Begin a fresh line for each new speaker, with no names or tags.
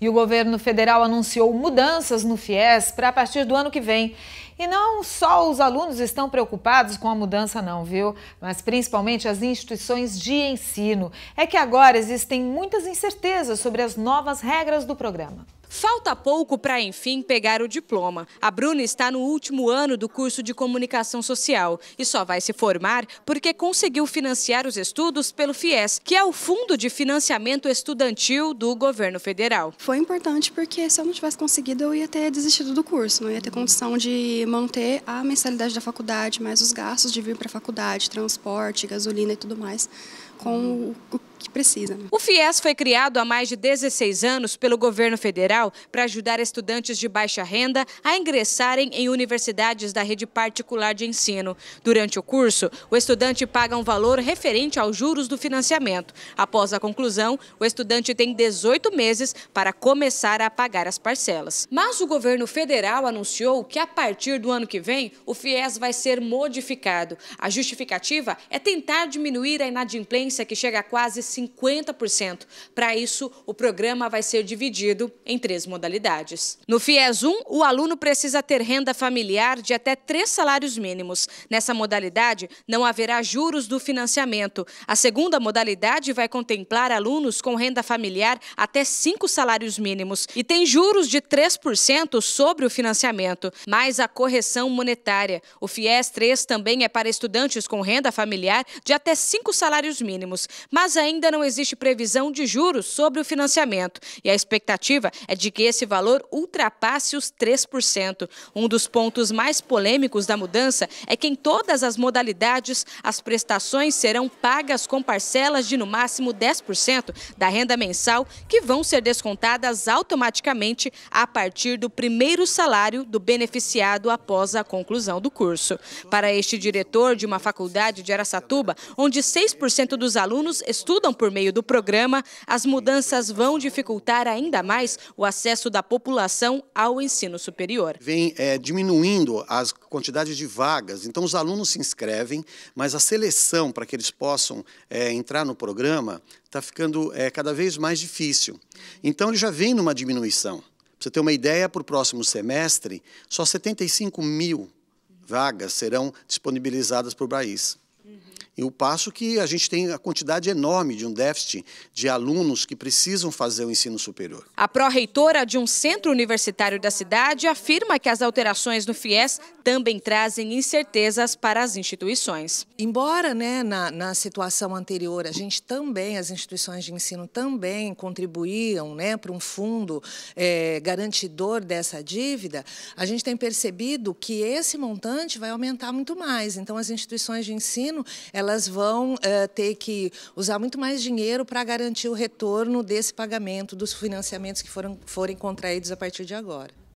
E o governo federal anunciou mudanças no FIES para a partir do ano que vem. E não só os alunos estão preocupados com a mudança, não, viu? Mas principalmente as instituições de ensino. É que agora existem muitas incertezas sobre as novas regras do programa. Falta pouco para, enfim, pegar o diploma. A Bruna está no último ano do curso de comunicação social e só vai se formar porque conseguiu financiar os estudos pelo FIES, que é o Fundo de Financiamento Estudantil do governo federal.
Foi importante porque se eu não tivesse conseguido, eu ia ter desistido do curso, não ia ter condição de manter a mensalidade da faculdade, mais os gastos de vir para a faculdade, transporte, gasolina e tudo mais, com o que precisa. Né?
O FIES foi criado há mais de 16 anos pelo governo federal para ajudar estudantes de baixa renda a ingressarem em universidades da rede particular de ensino. Durante o curso, o estudante paga um valor referente aos juros do financiamento. Após a conclusão, o estudante tem 18 meses para começar a pagar as parcelas. Mas o governo federal anunciou que a partir do ano que vem, o FIES vai ser modificado. A justificativa é tentar diminuir a inadimplência que chega a quase 50%. Para isso, o programa vai ser dividido em três modalidades. No FIES 1, o aluno precisa ter renda familiar de até três salários mínimos. Nessa modalidade, não haverá juros do financiamento. A segunda modalidade vai contemplar alunos com renda familiar até cinco salários mínimos e tem juros de 3% sobre o financiamento, mais a correção monetária. O FIES 3 também é para estudantes com renda familiar de até cinco salários mínimos, mas ainda ainda não existe previsão de juros sobre o financiamento e a expectativa é de que esse valor ultrapasse os 3%. Um dos pontos mais polêmicos da mudança é que em todas as modalidades as prestações serão pagas com parcelas de no máximo 10% da renda mensal que vão ser descontadas automaticamente a partir do primeiro salário do beneficiado após a conclusão do curso. Para este diretor de uma faculdade de Aracatuba, onde 6% dos alunos estudam estudam por meio do programa, as mudanças vão dificultar ainda mais
o acesso da população ao ensino superior. Vem é, diminuindo as quantidades de vagas, então os alunos se inscrevem, mas a seleção para que eles possam é, entrar no programa está ficando é, cada vez mais difícil. Então ele já vem numa diminuição. Para você ter uma ideia, para o próximo semestre, só 75 mil vagas serão disponibilizadas para o BRAIS o passo que a gente tem a quantidade enorme de um déficit de alunos que precisam fazer o ensino superior.
A pró-reitora de um centro universitário da cidade afirma que as alterações no FIES também
trazem incertezas para as instituições. Embora né, na, na situação anterior a gente também, as instituições de ensino também contribuíam né, para um fundo é, garantidor dessa dívida, a gente tem percebido que esse montante vai aumentar muito mais. Então as instituições de ensino, elas elas vão uh, ter que usar muito mais dinheiro para garantir o retorno desse pagamento dos financiamentos que foram, forem contraídos a partir de agora.